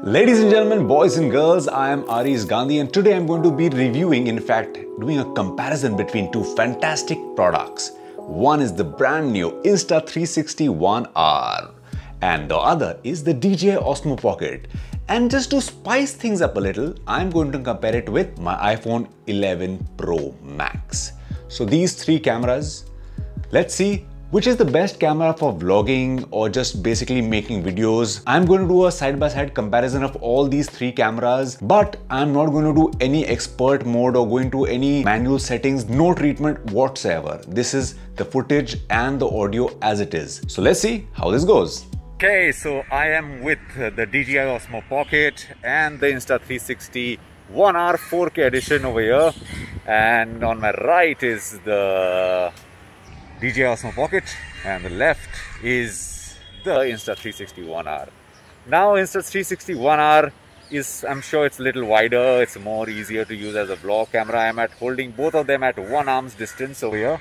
Ladies and gentlemen, boys and girls, I am Aris Gandhi and today I'm going to be reviewing, in fact, doing a comparison between two fantastic products. One is the brand new Insta360 One R and the other is the DJI Osmo Pocket. And just to spice things up a little, I'm going to compare it with my iPhone 11 Pro Max. So these three cameras, let's see which is the best camera for vlogging or just basically making videos? I'm going to do a side-by-side -side comparison of all these three cameras, but I'm not going to do any expert mode or go into any manual settings, no treatment whatsoever. This is the footage and the audio as it is. So let's see how this goes. Okay, so I am with the DJI Osmo Pocket and the Insta360 1R 4K edition over here. And on my right is the DJI Osmo Pocket and the left is the Insta360 One R. Now Insta360 One R is, I'm sure it's a little wider, it's more easier to use as a vlog camera. I'm at holding both of them at one arm's distance over here.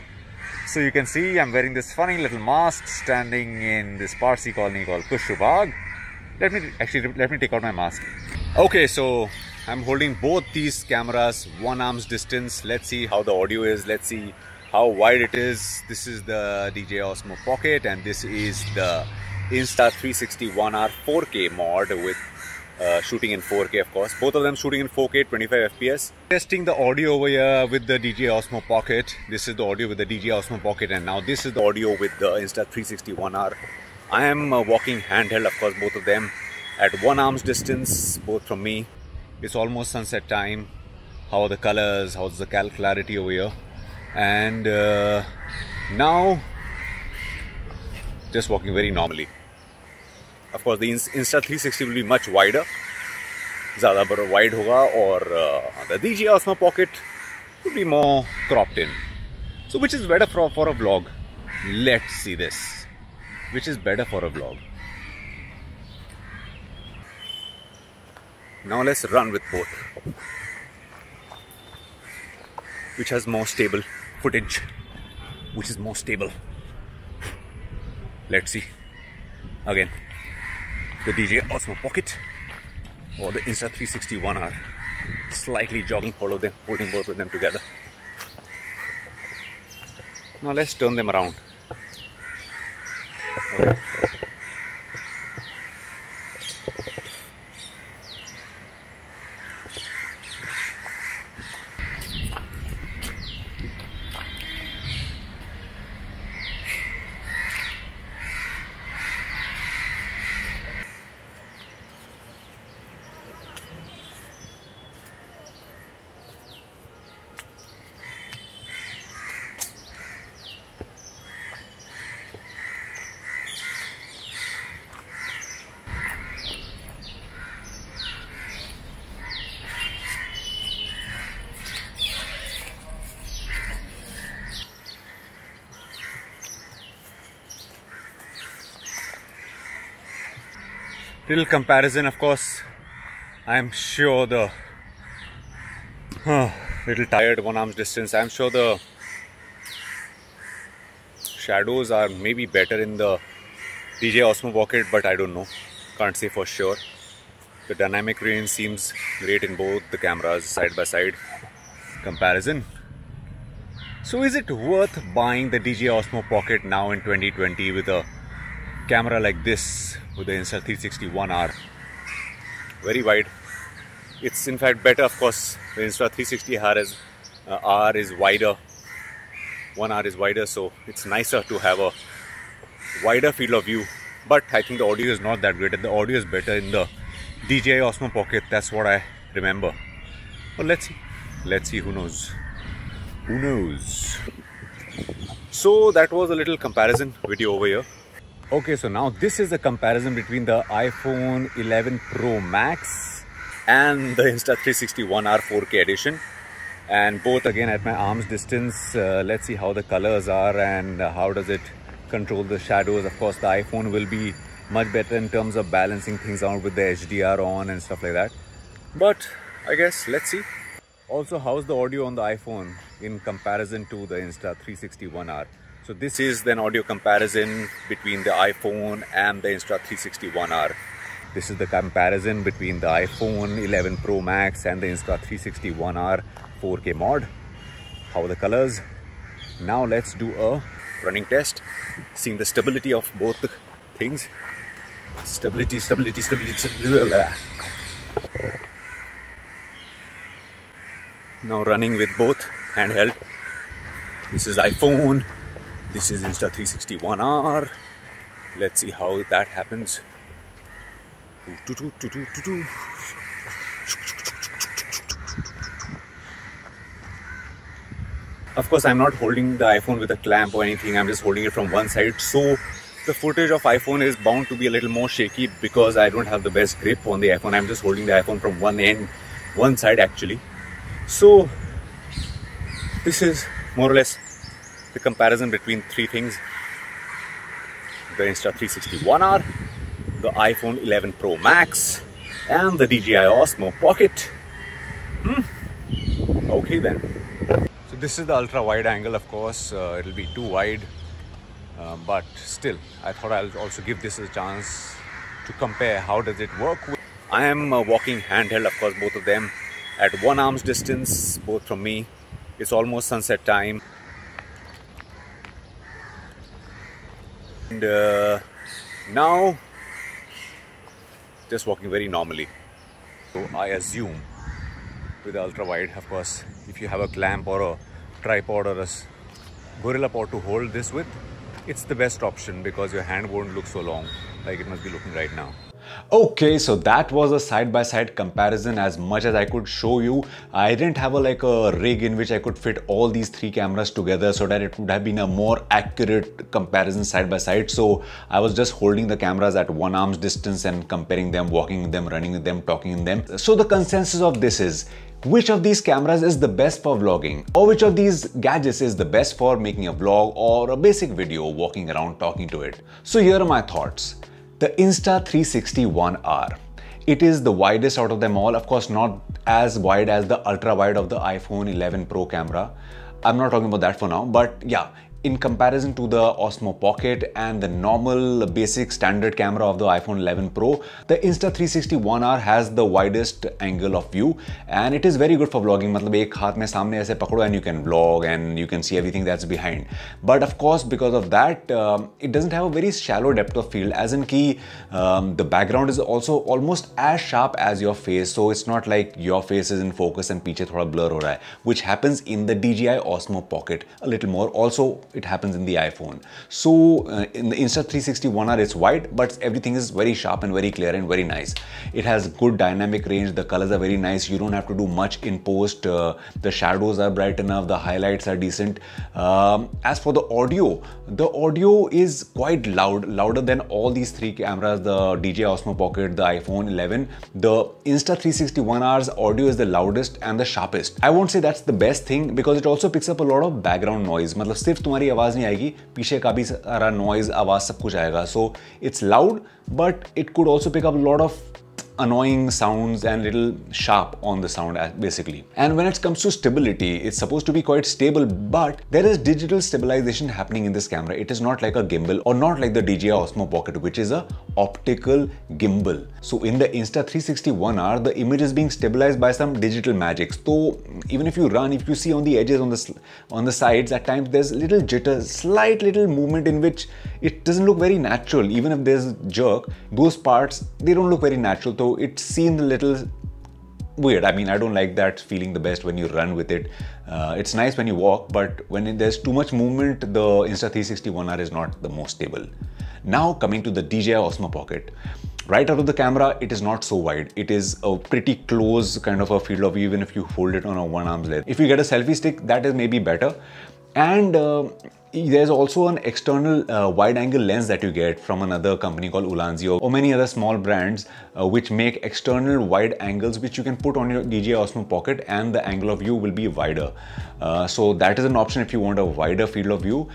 So you can see I'm wearing this funny little mask standing in this Parsi colony called Kushubag. Let me, actually, let me take out my mask. Okay, so I'm holding both these cameras one arm's distance. Let's see how the audio is. Let's see how wide it is. This is the DJ Osmo Pocket and this is the Insta360 One R 4K mod with uh, shooting in 4K of course. Both of them shooting in 4K 25 FPS. Testing the audio over here with the DJ Osmo Pocket. This is the audio with the DJ Osmo Pocket and now this is the audio with the Insta360 One R. I am uh, walking handheld of course both of them at one arm's distance both from me. It's almost sunset time. How are the colors? How's the cal clarity over here? and uh, now just walking very normally of course the insta 360 will be much wider ज़्यादा बड़ा wide hoga aur uh, the DJI Osmo Pocket will be more cropped in so which is better for, for a vlog let's see this which is better for a vlog now let's run with both which has more stable footage which is more stable let's see again the DJ Osmo Pocket or the Insta360 One R slightly jogging follow them holding both of them together now let's turn them around little comparison of course I'm sure the huh, little tired one arm's distance I'm sure the shadows are maybe better in the DJ Osmo Pocket but I don't know can't say for sure the dynamic range seems great in both the cameras side by side comparison so is it worth buying the DJI Osmo Pocket now in 2020 with a camera like this with the Insta 361R. Very wide. It's in fact better, of course. The Insta 360R is, uh, R is wider. One R is wider, so it's nicer to have a wider field of view. But I think the audio is not that great, and the audio is better in the DJI Osmo Pocket. That's what I remember. But let's see. Let's see. Who knows? Who knows? So that was a little comparison video over here. Okay, so now this is a comparison between the iPhone 11 Pro Max and the Insta360 One R 4K edition. And both again at my arm's distance. Uh, let's see how the colors are and how does it control the shadows. Of course, the iPhone will be much better in terms of balancing things out with the HDR on and stuff like that. But I guess let's see. Also, how's the audio on the iPhone in comparison to the Insta360 One R? So this is an audio comparison between the iPhone and the Insta361R. This is the comparison between the iPhone 11 Pro Max and the Insta361R 4K mod. How are the colors? Now let's do a running test, seeing the stability of both things. Stability, stability, stability, stability. Now running with both handheld. This is iPhone this is Insta361R. Let's see how that happens. Of course, I'm not holding the iPhone with a clamp or anything. I'm just holding it from one side. So the footage of iPhone is bound to be a little more shaky because I don't have the best grip on the iPhone. I'm just holding the iPhone from one end, one side actually. So this is more or less the comparison between three things the Insta360 One R, the iPhone 11 Pro Max, and the DJI Osmo Pocket. Hmm. Okay then. So this is the ultra wide angle, of course, uh, it'll be too wide, uh, but still, I thought I'll also give this a chance to compare how does it work. I am uh, walking handheld, of course, both of them at one arm's distance, both from me. It's almost sunset time. And uh, now, just walking very normally. So I assume with the ultra wide, of course, if you have a clamp or a tripod or a gorilla pod to hold this with, it's the best option because your hand won't look so long like it must be looking right now. Okay, so that was a side-by-side -side comparison as much as I could show you. I didn't have a like a rig in which I could fit all these three cameras together so that it would have been a more accurate comparison side by side. So I was just holding the cameras at one arm's distance and comparing them, walking them, running them, talking them. So the consensus of this is which of these cameras is the best for vlogging or which of these gadgets is the best for making a vlog or a basic video walking around talking to it. So here are my thoughts the Insta360 One R. It is the widest out of them all, of course not as wide as the ultra wide of the iPhone 11 Pro camera. I'm not talking about that for now, but yeah, in comparison to the Osmo Pocket and the normal basic standard camera of the iPhone 11 Pro, the Insta360 One R has the widest angle of view and it is very good for vlogging. मतलब एक हाथ में सामने ऐसे पकड़ो and you can vlog and you can see everything that's behind. But of course, because of that, um, it doesn't have a very shallow depth of field as in key um, the background is also almost as sharp as your face. So it's not like your face is in focus and पीछे थोड़ा blur हो रहा है, which happens in the DJI Osmo Pocket a little more. Also it happens in the iPhone. So uh, in the Insta360 One R it's white but everything is very sharp and very clear and very nice. It has good dynamic range, the colors are very nice, you don't have to do much in post, uh, the shadows are bright enough, the highlights are decent. Um, as for the audio, the audio is quite loud, louder than all these three cameras, the DJI Osmo Pocket, the iPhone 11. The Insta360 One R's audio is the loudest and the sharpest. I won't say that's the best thing because it also picks up a lot of background noise. मतलब सिर्फ तुम्हारे तुम्हारी आवाज़ नहीं आएगी पीछे का भी सारा नॉइज़ आवाज़ सब कुछ आएगा so it's loud but it could also pick up lot of annoying sounds and little sharp on the sound uh, basically. And when it comes to stability, it's supposed to be quite stable, but there is digital stabilization happening in this camera. It is not like a gimbal or not like the DJI Osmo Pocket, which is a optical gimbal. So in the Insta360 One R, the image is being stabilized by some digital magic. So even if you run, if you see on the edges, on the, on the sides, at times there's little jitter, slight little movement in which it doesn't look very natural. Even if there's jerk, those parts, they don't look very natural though it seemed a little weird. I mean, I don't like that feeling the best when you run with it. Uh, it's nice when you walk, but when it, there's too much movement, the Insta360 One R is not the most stable. Now coming to the DJI Osmo Pocket. Right out of the camera, it is not so wide. It is a pretty close kind of a field of view even if you hold it on a one arm's length. If you get a selfie stick, that is maybe better and uh, there's also an external uh, wide angle lens that you get from another company called Ulanzio or many other small brands uh, which make external wide angles which you can put on your DJI Osmo Pocket and the angle of view will be wider. Uh, so that is an option if you want a wider field of view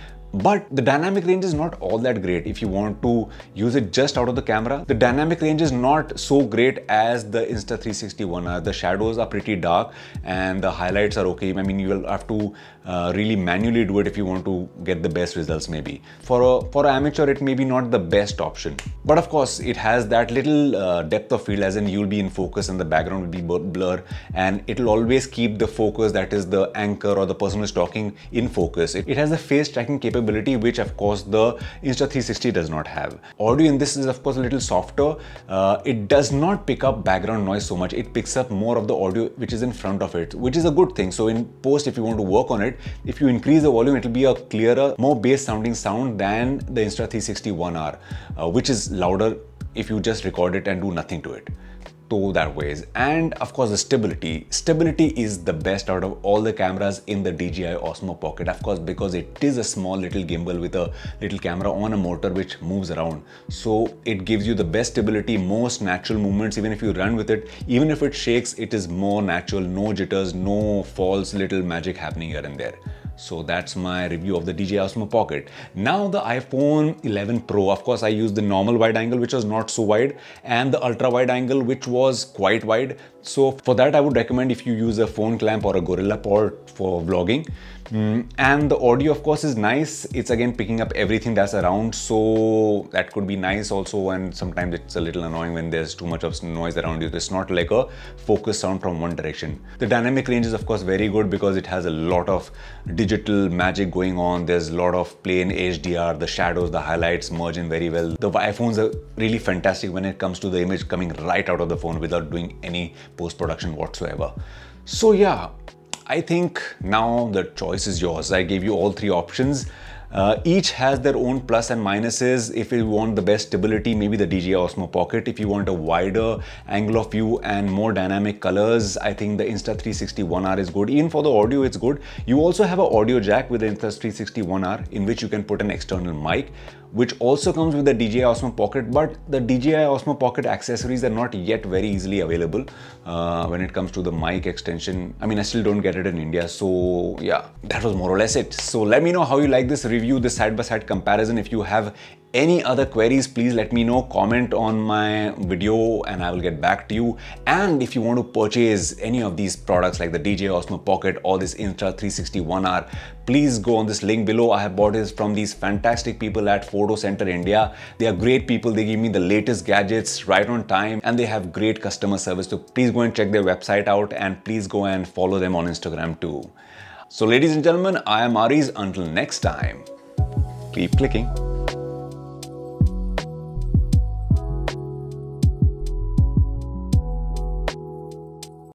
but the dynamic range is not all that great. If you want to use it just out of the camera, the dynamic range is not so great as the Insta360 One R. Uh, the shadows are pretty dark and the highlights are okay. I mean, you will have to uh, really manually do it if you want to get the best results maybe. For a, for an amateur, it may be not the best option. But of course, it has that little uh, depth of field as in you'll be in focus and the background will be blur and it'll always keep the focus that is the anchor or the person who's talking in focus. It, it has the face tracking capability capability which of course the Insta360 does not have. Audio in this is of course a little softer. Uh, it does not pick up background noise so much. It picks up more of the audio which is in front of it, which is a good thing. So in post, if you want to work on it, if you increase the volume, it'll be a clearer, more bass sounding sound than the Insta360 One R, uh, which is louder if you just record it and do nothing to it. To that ways and of course the stability stability is the best out of all the cameras in the DJI Osmo Pocket of course because it is a small little gimbal with a little camera on a motor which moves around so it gives you the best stability most natural movements even if you run with it even if it shakes it is more natural no jitters no false little magic happening here and there so that's my review of the DJI Osmo Pocket. Now the iPhone 11 Pro, of course I used the normal wide angle which was not so wide and the ultra wide angle which was quite wide. So for that, I would recommend if you use a phone clamp or a Gorilla Pod for vlogging. Mm, and the audio, of course, is nice. It's again picking up everything that's around. So that could be nice also. And sometimes it's a little annoying when there's too much of noise around you. It's not like a focused sound from one direction. The dynamic range is, of course, very good because it has a lot of digital magic going on. There's a lot of plain HDR. The shadows, the highlights merge in very well. The iPhones are really fantastic when it comes to the image coming right out of the phone without doing any post-production whatsoever. So yeah, I think now the choice is yours. I gave you all three options. Uh, each has their own plus and minuses. If you want the best stability, maybe the DJI Osmo Pocket. If you want a wider angle of view and more dynamic colors, I think the Insta360 One R is good. Even for the audio, it's good. You also have an audio jack with the Insta360 One R in which you can put an external mic which also comes with the DJI Osmo Pocket, but the DJI Osmo Pocket accessories are not yet very easily available uh, when it comes to the mic extension. I mean, I still don't get it in India. So yeah, that was more or less it. So let me know how you like this review, this side-by-side -side comparison. If you have any other queries, please let me know, comment on my video and I will get back to you. And if you want to purchase any of these products like the DJ Osmo Pocket or this Insta360 1R, please go on this link below. I have bought this from these fantastic people at Photo Center India. They are great people. They give me the latest gadgets right on time and they have great customer service. So please go and check their website out and please go and follow them on Instagram too. So ladies and gentlemen, I am Aries. Until next time, keep clicking.